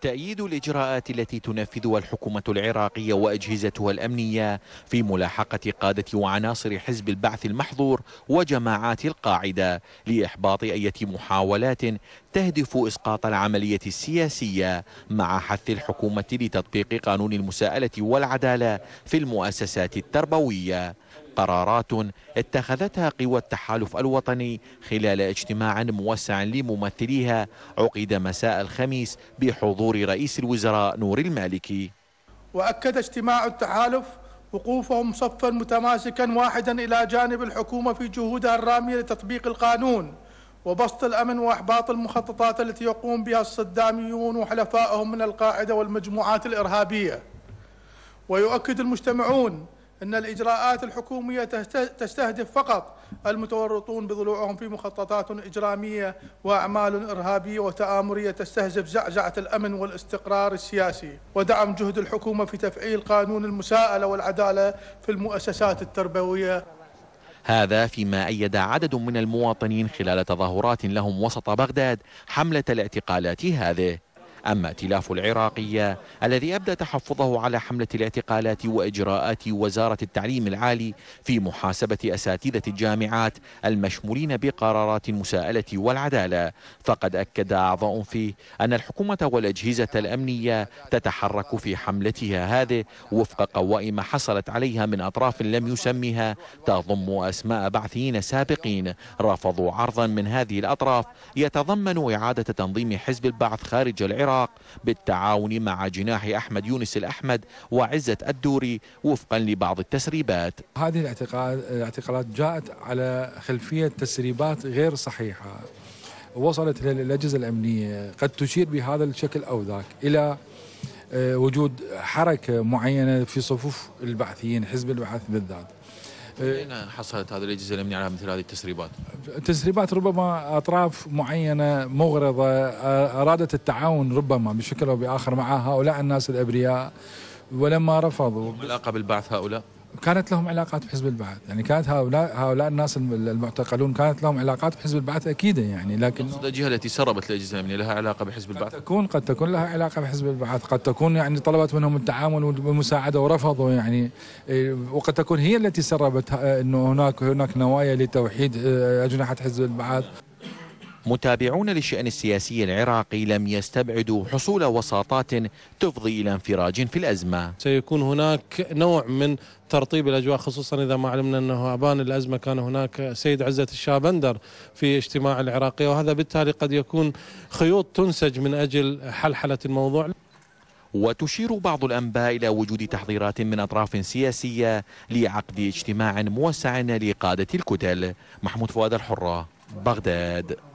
تأييد الإجراءات التي تنفذها الحكومة العراقية وأجهزتها الأمنية في ملاحقة قادة وعناصر حزب البعث المحظور وجماعات القاعدة لإحباط أية محاولات تهدف إسقاط العملية السياسية مع حث الحكومة لتطبيق قانون المساءلة والعدالة في المؤسسات التربوية قرارات اتخذتها قوى التحالف الوطني خلال اجتماع موسع لممثليها عقد مساء الخميس بحضور رئيس الوزراء نور المالكي وأكد اجتماع التحالف وقوفهم صفا متماسكا واحدا إلى جانب الحكومة في جهودها الرامية لتطبيق القانون وبسط الأمن وإحباط المخططات التي يقوم بها الصداميون وحلفائهم من القاعدة والمجموعات الإرهابية ويؤكد المجتمعون إن الإجراءات الحكومية تستهدف فقط المتورطون بضلوعهم في مخططات إجرامية وأعمال إرهابية وتآمرية تستهدف زعزعة الأمن والاستقرار السياسي ودعم جهد الحكومة في تفعيل قانون المساءلة والعدالة في المؤسسات التربوية هذا فيما أيد عدد من المواطنين خلال تظاهرات لهم وسط بغداد حملة الاعتقالات هذه أما ائتلاف العراقية الذي أبدى تحفظه على حملة الاعتقالات وإجراءات وزارة التعليم العالي في محاسبة أساتذة الجامعات المشمولين بقرارات المساءلة والعدالة فقد أكد أعضاء فيه أن الحكومة والأجهزة الأمنية تتحرك في حملتها هذه وفق قوائم حصلت عليها من أطراف لم يسمها تضم أسماء بعثيين سابقين رفضوا عرضا من هذه الأطراف يتضمن إعادة تنظيم حزب البعث خارج العراق العراق بالتعاون مع جناح أحمد يونس الأحمد وعزة الدوري وفقا لبعض التسريبات هذه الاعتقالات جاءت على خلفية تسريبات غير صحيحة وصلت للأجهزة الأمنية قد تشير بهذا الشكل أو ذاك إلى آه، وجود حركة معينة في صفوف البعثيين حزب البعث بالذات أين حصلت هذه الأجهزة الأمنية على مثل هذه التسريبات؟ تسريبات ربما أطراف معينة مغرضة آه، أرادت التعاون ربما بشكل أو بآخر مع هؤلاء الناس الأبرياء ولما رفضوا ما العلاقه بالبعث هؤلاء؟ كانت لهم علاقات بحزب البعث يعني كانت هؤلاء هؤلاء الناس المعتقلون كانت لهم علاقات بحزب البعث اكيده يعني لكن الجهه التي سربت الاجهزه الامنيه لها علاقه بحزب البعث قد تكون قد تكون لها علاقه بحزب البعث قد تكون يعني طلبت منهم التعامل والمساعده ورفضوا يعني إيه، وقد تكون هي التي سربت انه هناك هناك نوايا لتوحيد إيه، اجنحه حزب البعث متابعون للشأن السياسي العراقي لم يستبعدوا حصول وساطات تفضي إلى انفراج في الأزمة سيكون هناك نوع من ترطيب الأجواء خصوصا إذا ما علمنا أنه أبان الأزمة كان هناك سيد عزة الشابندر في اجتماع العراقي وهذا بالتالي قد يكون خيوط تنسج من أجل حلحلة الموضوع وتشير بعض الأنباء إلى وجود تحضيرات من أطراف سياسية لعقد اجتماع موسع لقادة الكتل محمود فؤاد الحرة بغداد